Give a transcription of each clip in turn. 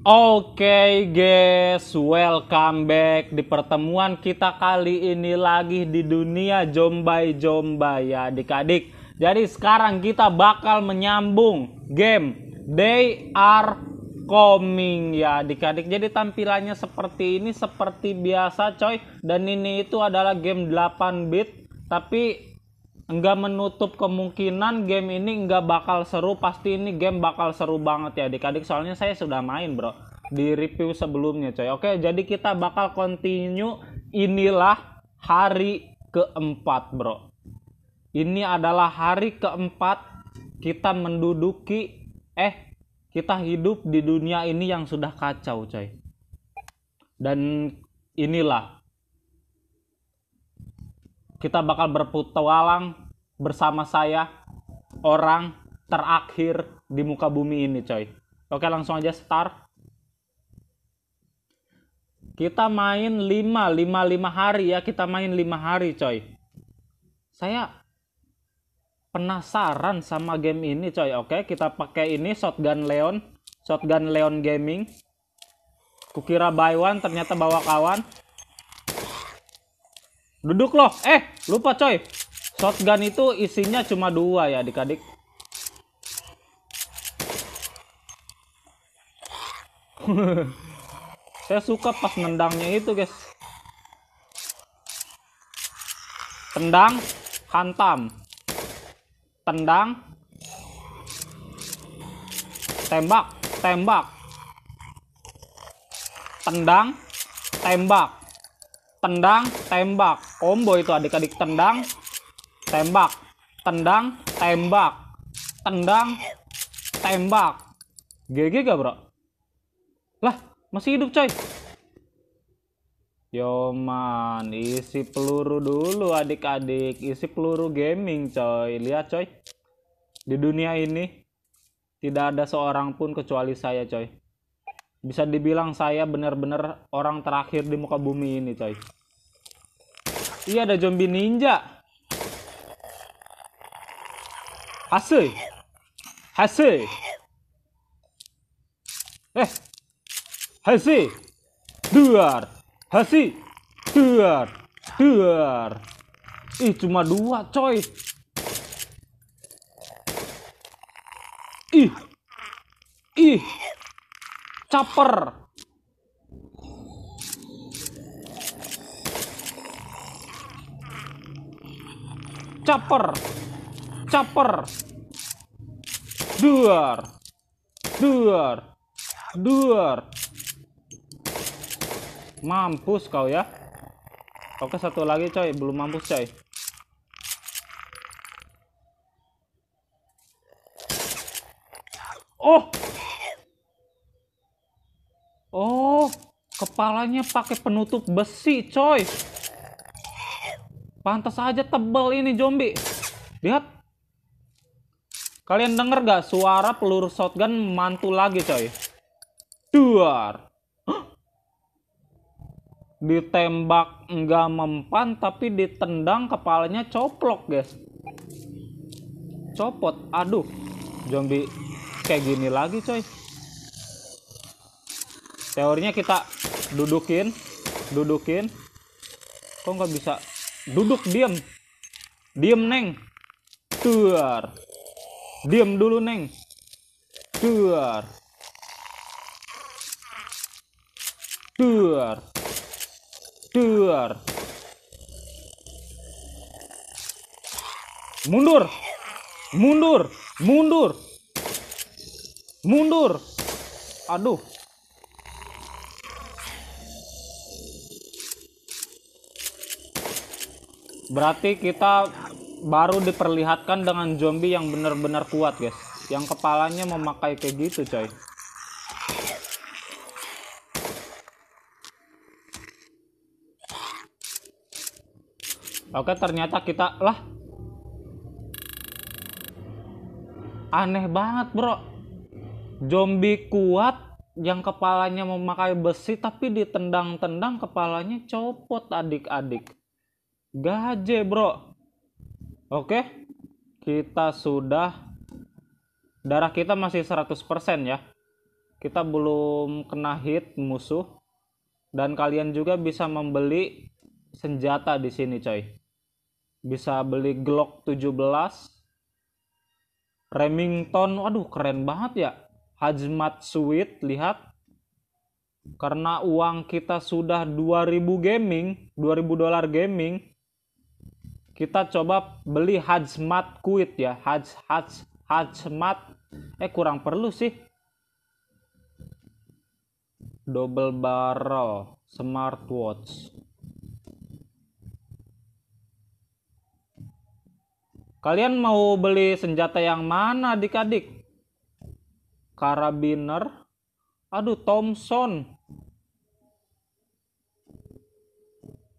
Oke okay, guys, welcome back di pertemuan kita kali ini lagi di dunia jombai-jombai ya adik-adik. Jadi sekarang kita bakal menyambung game They Are Coming ya adik-adik. Jadi tampilannya seperti ini, seperti biasa coy. Dan ini itu adalah game 8 bit, tapi nggak menutup kemungkinan game ini nggak bakal seru pasti ini game bakal seru banget ya adik-adik soalnya saya sudah main bro di review sebelumnya coy oke jadi kita bakal continue inilah hari keempat bro ini adalah hari keempat kita menduduki eh kita hidup di dunia ini yang sudah kacau coy dan inilah kita bakal berpetualang bersama saya orang terakhir di muka bumi ini coy oke langsung aja start kita main 5 5 5 hari ya kita main 5 hari coy saya penasaran sama game ini coy oke kita pakai ini shotgun leon shotgun leon gaming kukira buy one ternyata bawa kawan Duduk loh. Eh, lupa coy. Shotgun itu isinya cuma dua ya adik-adik. Saya suka pas nendangnya itu guys. Tendang, hantam. Tendang. Tembak, tembak. Tendang, tembak. Tendang, tembak Ombo itu adik-adik tendang tembak tendang tembak tendang tembak GG gak bro lah masih hidup coy Yoman, isi peluru dulu adik-adik, isi peluru gaming coy. Lihat coy. Di dunia ini tidak ada seorang pun kecuali saya coy. Bisa dibilang saya benar-benar orang terakhir di muka bumi ini coy. Iya ada zombie ninja. Hasil. Hasil. Eh. Hasil. dua, Hasil. dua, dua, Ih cuma dua coy. Ih. Ih. Caper. caper caper duar duar duar mampus kau ya oke satu lagi coy belum mampus coy oh oh kepalanya pakai penutup besi coy Pantas aja tebel ini zombie. Lihat. Kalian denger gak suara peluru shotgun mantul lagi coy. Duar. Ditembak nggak mempan tapi ditendang kepalanya coplok guys. Copot. Aduh. Zombie kayak gini lagi coy. Teorinya kita dudukin. Dudukin. Kok nggak bisa duduk diam diam neng keluar diam dulu neng keluar keluar keluar mundur mundur mundur mundur aduh Berarti kita baru diperlihatkan dengan zombie yang benar-benar kuat, guys. Yang kepalanya memakai kayak gitu, coy. Oke, ternyata kita lah. Aneh banget, Bro. Zombie kuat yang kepalanya memakai besi tapi ditendang-tendang kepalanya copot adik-adik gaje bro oke kita sudah darah kita masih 100% ya kita belum kena hit musuh dan kalian juga bisa membeli senjata di sini coy bisa beli Glock 17 Remington waduh keren banget ya Hajmat Suite lihat karena uang kita sudah 2000 gaming 2000 dolar gaming kita coba beli hazmat kuit ya haj haj hazmat eh kurang perlu sih double barrel smartwatch kalian mau beli senjata yang mana adik-adik karabiner aduh Thompson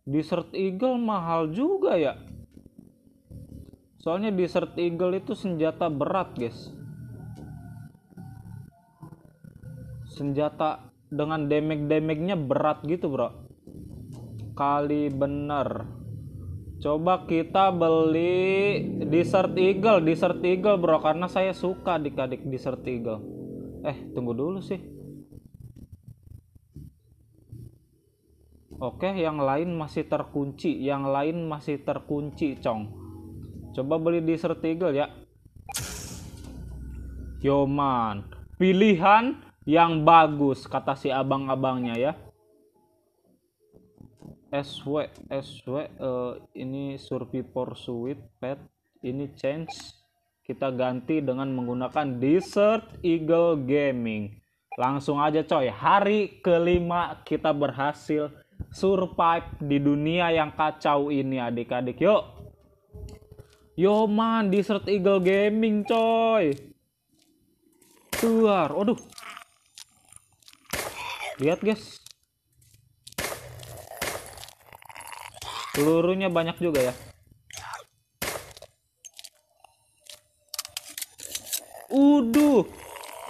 Desert Eagle mahal juga ya soalnya Desert Eagle itu senjata berat guys senjata dengan damage-damage-nya berat gitu bro kali bener coba kita beli Desert Eagle Desert Eagle bro karena saya suka adik-adik Desert Eagle eh tunggu dulu sih oke yang lain masih terkunci yang lain masih terkunci cong Coba beli di Sertigel ya. Yoman, pilihan yang bagus kata si abang-abangnya ya. SW SW uh, eh, ini Survivor pursuit pet ini change kita ganti dengan menggunakan Desert Eagle Gaming. Langsung aja coy, hari kelima kita berhasil survive di dunia yang kacau ini adik-adik. Yuk, Yo man, Desert Eagle Gaming coy. Keluar. waduh. Lihat guys. Pelurunya banyak juga ya. Uduh.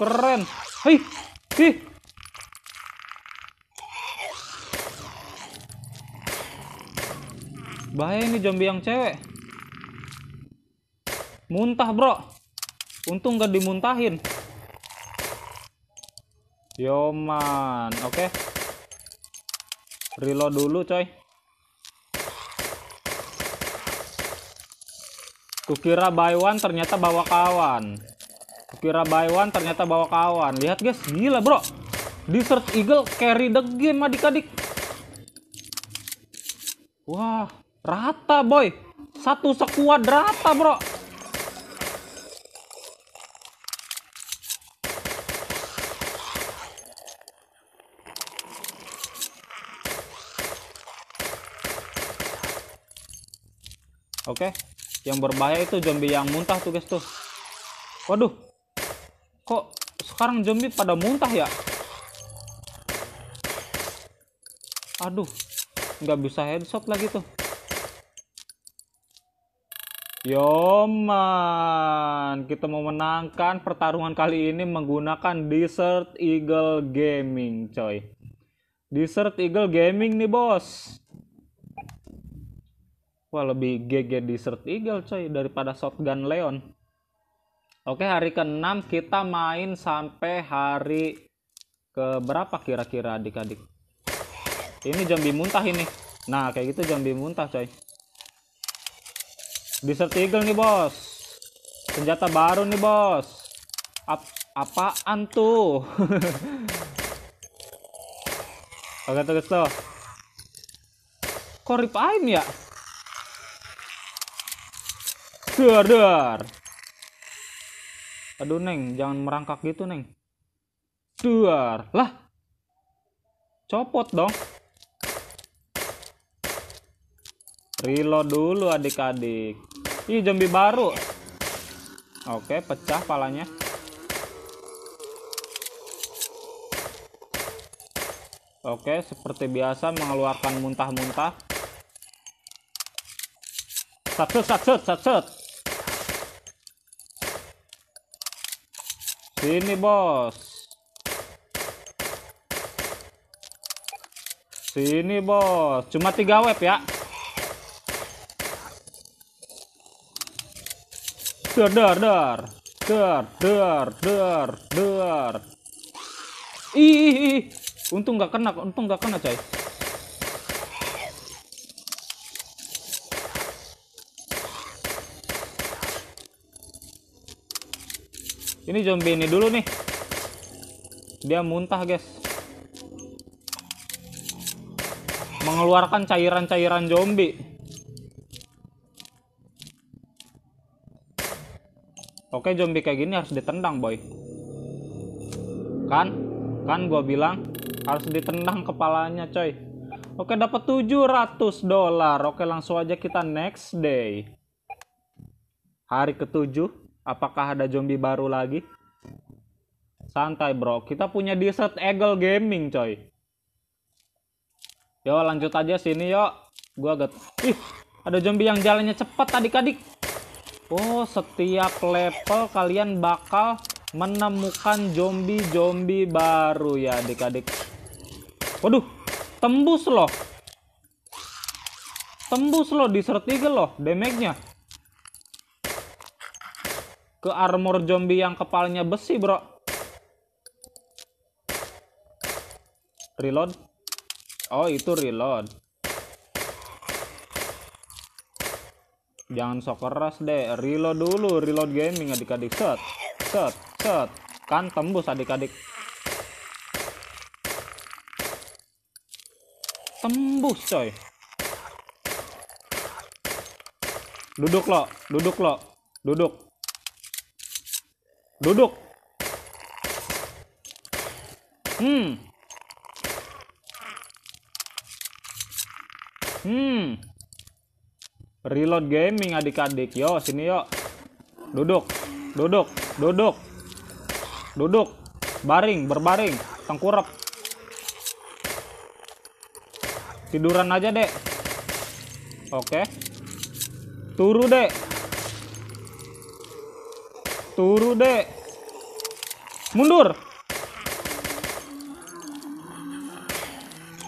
Keren. Hei. hei. Bahaya ini zombie yang cewek muntah bro untung gak dimuntahin yoman oke okay. reload dulu coy kukira buy one ternyata bawa kawan kukira buy one ternyata bawa kawan lihat guys gila bro Desert eagle carry the game adik-adik wah rata boy satu sekuat rata bro oke okay. yang berbahaya itu zombie yang muntah tuh guys tuh waduh kok sekarang zombie pada muntah ya aduh nggak bisa headshot lagi tuh Yoman, kita mau menangkan pertarungan kali ini menggunakan Desert Eagle Gaming, coy. Desert Eagle Gaming nih, bos. Wah lebih GG Desert Eagle coy daripada Shotgun Leon. Oke hari ke-6 kita main sampai hari ke berapa kira-kira adik-adik. Ini jambi muntah ini. Nah kayak gitu jambi muntah coy. Desert Eagle nih bos. Senjata baru nih bos. Ap apaan tuh? Oke tuh guys tuh. Kok rip aim ya? Dar, dar. Aduh, Neng. Jangan merangkak gitu, Neng. Duar. Lah. Copot dong. Reload dulu adik-adik. Ih, zombie baru. Oke, pecah palanya. Oke, seperti biasa mengeluarkan muntah-muntah. Satset, satset, satset. Sini bos. Sini bos. Cuma tiga web ya. der der der der der der. der Ih, untung nggak kena, untung nggak kena cuy. ini zombie ini dulu nih dia muntah guys mengeluarkan cairan-cairan zombie oke zombie kayak gini harus ditendang boy kan kan gue bilang harus ditendang kepalanya coy oke dapat 700 dolar oke langsung aja kita next day hari ketujuh Apakah ada zombie baru lagi? Santai bro, kita punya desert eagle gaming coy. Yo lanjut aja sini yo. Gua agak Ih, ada zombie yang jalannya cepat tadi adik Oh, setiap level kalian bakal menemukan zombie-zombie baru ya adik-adik. Waduh, tembus loh. Tembus loh di Eagle loh damage-nya ke armor zombie yang kepalanya besi bro reload oh itu reload jangan sok keras deh reload dulu reload gaming adik-adik set set set kan tembus adik-adik tembus coy duduk lo duduk lo duduk Duduk. Hmm. Hmm. Reload gaming adik-adik. Yo, sini yo. Duduk. Duduk. Duduk. Duduk. Baring, berbaring, tengkurap. Tiduran aja, Dek. Oke. Turu, Dek turu dek mundur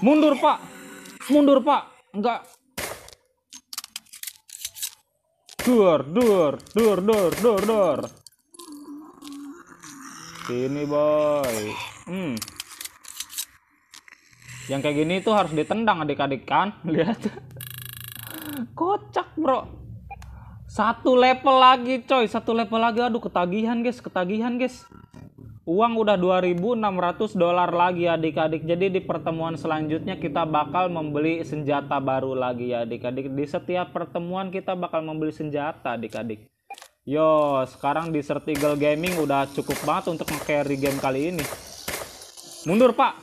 mundur pak mundur pak enggak dur dur dur dur dur dur sini boy hmm yang kayak gini tuh harus ditendang adik-adik kan lihat kocak bro satu level lagi coy, satu level lagi. Aduh ketagihan guys, ketagihan guys. Uang udah 2600 dolar lagi adik-adik. Jadi di pertemuan selanjutnya kita bakal membeli senjata baru lagi ya adik-adik. Di setiap pertemuan kita bakal membeli senjata adik-adik. Yo, sekarang di Sertigal Gaming udah cukup banget untuk nge-carry game kali ini. Mundur, Pak.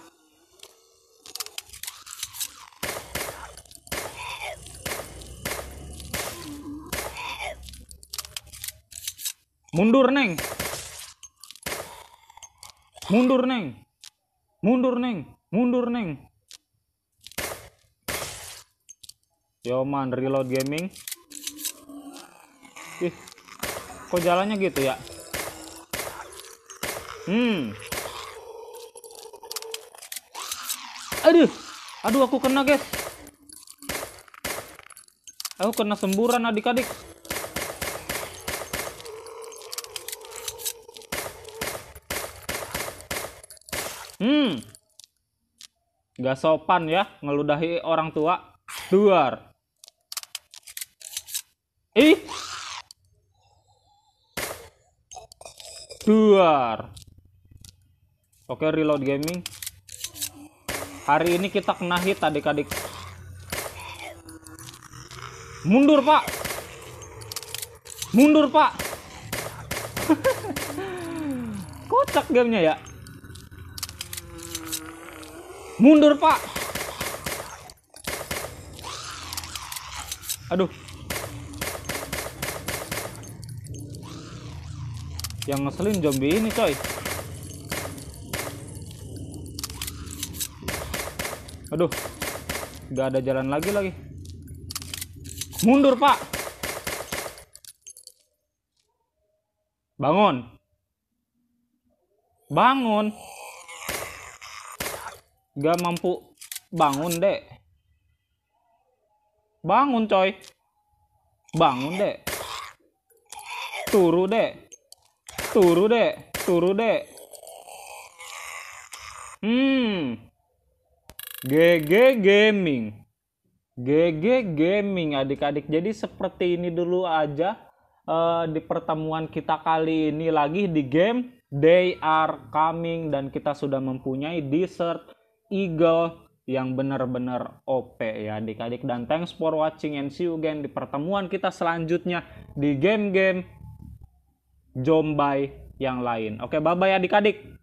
Mundur, Neng. Mundur, Neng. Mundur, Neng. Mundur, Neng. man reload gaming. Ih, kok jalannya gitu ya? Hmm. Aduh. Aduh, aku kena, guys. Aku kena semburan adik-adik. Hmm. Gak sopan ya ngeludahi orang tua. Duar. Ih. Duar. Oke, reload gaming. Hari ini kita kena hit adik-adik. Mundur, Pak. Mundur, Pak. Kocak gamenya ya mundur pak aduh yang ngeselin zombie ini coy aduh nggak ada jalan lagi lagi mundur pak bangun bangun Gak mampu bangun, Dek. Bangun, coy. Bangun, Dek. Turu, Dek. Turu, Dek. Turu, Dek. Hmm. GG Gaming. GG Gaming adik-adik. Jadi seperti ini dulu aja uh, di pertemuan kita kali ini lagi di game They Are Coming dan kita sudah mempunyai dessert Eagle yang benar-benar OP ya adik-adik dan thanks for watching and see you again di pertemuan kita selanjutnya di game-game Jombai yang lain. Oke, bye-bye adik-adik.